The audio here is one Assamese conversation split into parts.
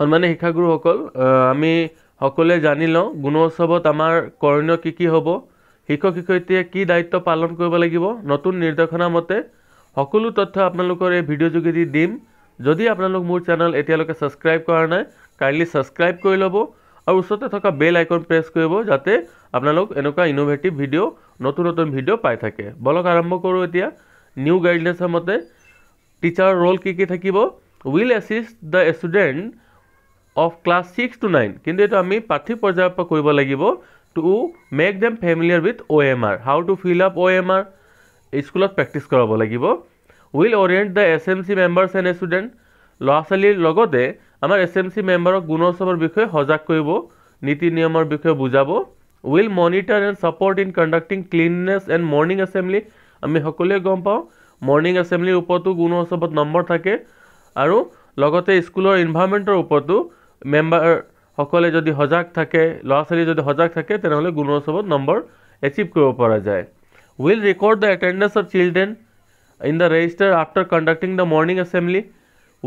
সন্মানীয় শিক্ষাগুৰুসকল আমি সকলোৱে জানি লওঁ গুণোৎসৱত আমাৰ কৰণীয় কি কি হ'ব শিক্ষক শিক্ষয়িত্ৰীয়ে কি দায়িত্ব পালন কৰিব লাগিব নতুন নিৰ্দেশনা মতে সকলো তথ্য আপোনালোকৰ এই ভিডিঅ' যোগেদি দিম যদি আপোনালোক মোৰ চেনেল এতিয়ালৈকে ছাবস্ক্ৰাইব কৰা নাই কাইণ্ডলি ছাবস্ক্ৰাইব কৰি ল'ব আৰু ওচৰতে থকা বেল আইকন প্ৰেছ কৰিব যাতে আপোনালোক এনেকুৱা ইনোভেটিভ ভিডিঅ' নতুন নতুন ভিডিঅ' পাই থাকে বলক আৰম্ভ কৰোঁ এতিয়া নিউ গাইডলাইনছৰ মতে টিচাৰৰ ৰ'ল কি কি থাকিব will assist the student of class six to nine কিন্তু এইটো আমি প্ৰাৰ্থী পৰ্যায়ৰ পৰা কৰিব লাগিব to make them familiar with O' M R how to fill up O' M R স্কুলত প্ৰেক্টিচ কৰাব লাগিব will orient the S M C members and student ল'ৰা ছোৱালীৰ লগতে আমাৰ এছ এম চি মেম্বাৰক গুণোৎসৱৰ বিষয়ে সজাগ কৰিব নীতি নিয়মৰ বিষয়ে বুজাব will monitor and support in conducting cleanness and morning assembly আমি সকলোৱে গম পাওঁ মৰ্ণিং এছেম্বলিৰ ওপৰতো গুণোৎসৱত নম্বৰ থাকে আৰু লগতে স্কুলৰ এনভাইৰমেণ্টৰ ওপৰতো মেম্বাৰসকলে যদি সজাগ থাকে ল'ৰা ছোৱালী যদি সজাগ থাকে তেনেহ'লে গুণোৎসৱত নম্বৰ এচিভ কৰিব পৰা যায় will record the attendance of children in the register after conducting the morning assembly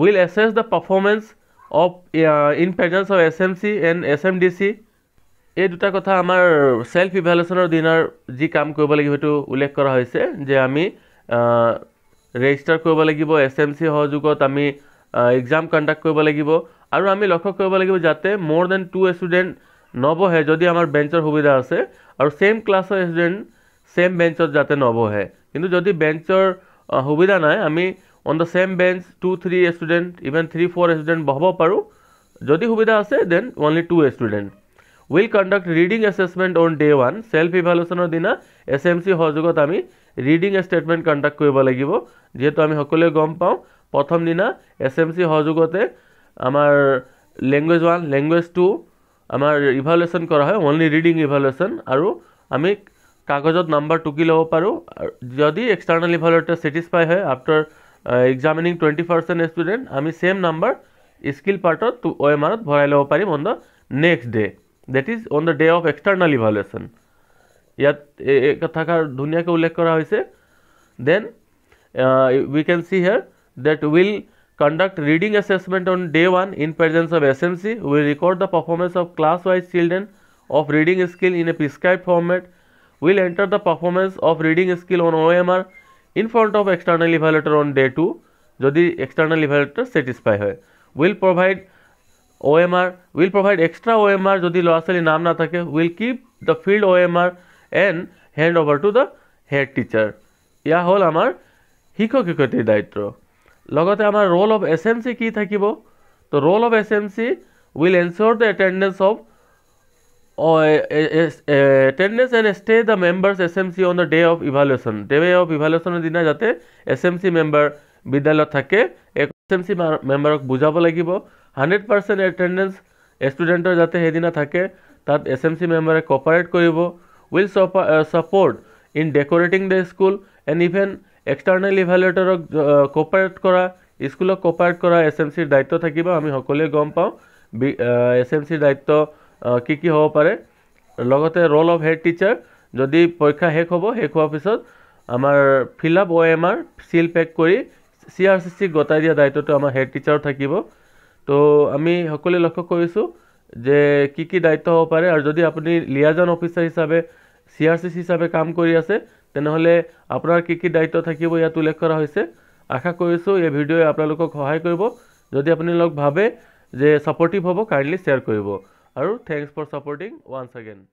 will assess the performance of in presence of S M C and S M D C এই দুটা কথা আমাৰ চেল্ফ ইভেলুশ্যনৰ দিনাৰ যি কাম কৰিব লাগিব সেইটো উল্লেখ কৰা হৈছে যে আমি ৰেজিষ্টাৰ কৰিব লাগিব এছ এম চি সহযোগত আমি এক্সাম কণ্ডাক্ট কৰিব লাগিব আৰু আমি লক্ষ্য কৰিব লাগিব যাতে মোৰ দেন টু ষ্টুডেণ্ট নবহে যদি আমাৰ বেঞ্চৰ সুবিধা আছে আৰু ছেম ক্লাছৰ ষ্টুডেণ্ট ছেম বেঞ্চত যাতে নবহে কিন্তু যদি বেঞ্চৰ সুবিধা নাই আমি on the same bench two three student even three four student বহাব পাৰোঁ যদি সুবিধা আছে then only two student will conduct reading assessment on day' one self ইভালুৱেশ্যনৰ দিনা এছ এম চি সহযোগত আমি ৰিডিং স্টেটমেন্ট কন্ডাক্ট কৰিব লাগিব যিহেতু আমি সকলোৱে গম পাওঁ প্ৰথম দিনা এছ এম চি সহযোগতে আমাৰ লেংগুৱেজ ওৱান লেংগুৱেজ টু আমাৰ ইভালুৱেশ্যন কৰা হয় অনলি ৰিডিং ইভালুৱেশ্যন আৰু আমি কাগজত নম্বৰ টুকি ল'ব পাৰোঁ যদি এক্সটাৰ্নেল ইভালুৱেটৰ ছেটিছফাই হয় after examining twenty percent student আমি ছেম নাম্বাৰ স্কিল পাৰ্টত অ' এম আৰত ভৰাই ল'ব পাৰিম on the next day' date is on the day' of external evaluation ইয়াত কথাষাৰ ধুনীয়াকৈ উল্লেখ কৰা হৈছে then we can see here that will conduct reading assessment on day one in presence of S M C will record the performance of class wise children of reading skill in a prescribe format will enter the performance of reading skill on O' M R in front of external evaluator on day two যদি এক্সটাৰ্নেল ইভালুটাৰ ছেটিছফাই হয় will provide O' M R will provide extra O' M R যদি ল'ৰা ছোৱালীৰ নাম নাথাকে will keep the field O' M R and hand over to the head teacher এয়া হ'ল আমাৰ শিক্ষক শিক্ষয়িত্ৰীৰ দায়িত্ব লগতে আমাৰ role of S M C কি থাকিব তো role of S M C will ensure the attendance of attendance and stay the members S M C on the day of evaluation day of ইভালুৱেশ্যনৰ দিনা যাতে এছ এম চি মেম্বাৰ বিদ্যালয়ত থাকে এছ এম চি মেম্বাৰক বুজাব লাগিব হাণ্ড্ৰেড পাৰ্চেণ্ট এটেণ্ডেঞ্চ ষ্টুডেণ্টৰ যাতে সেইদিনা থাকে তাত এছ এম চি মেম্বাৰে কপাৰেট কৰিব will uh, support in decorating the school and even external evaluator uh, cooperate kara school ko cooperate kara smc daitto thakiba ami hokole gom pao uh, smc daitto ki uh, ki hobo pare logote role of head teacher jodi porikha hek hobo hek hoa pisot amar fill up omr seal pack kori crcc gotai dia daitto to amar head teacher thakibo to ami hokole lokho koisu je ki ki daitto hobo pare ar jodi apuni liaison officer hisabe C R C হিচাপে কাম কৰি আছে তেনেহ'লে আপোনাৰ কি কি দায়িত্ব থাকিব ইয়াত উল্লেখ কৰা হৈছে আশা কৰিছোঁ এই ভিডিঅ'ই আপোনালোকক সহায় কৰিব যদি আপোনালোক ভাবে যে ছাপৰ্টিভ হ'ব কাইণ্ডলি শ্বেয়াৰ কৰিব আৰু thanks for supporting once again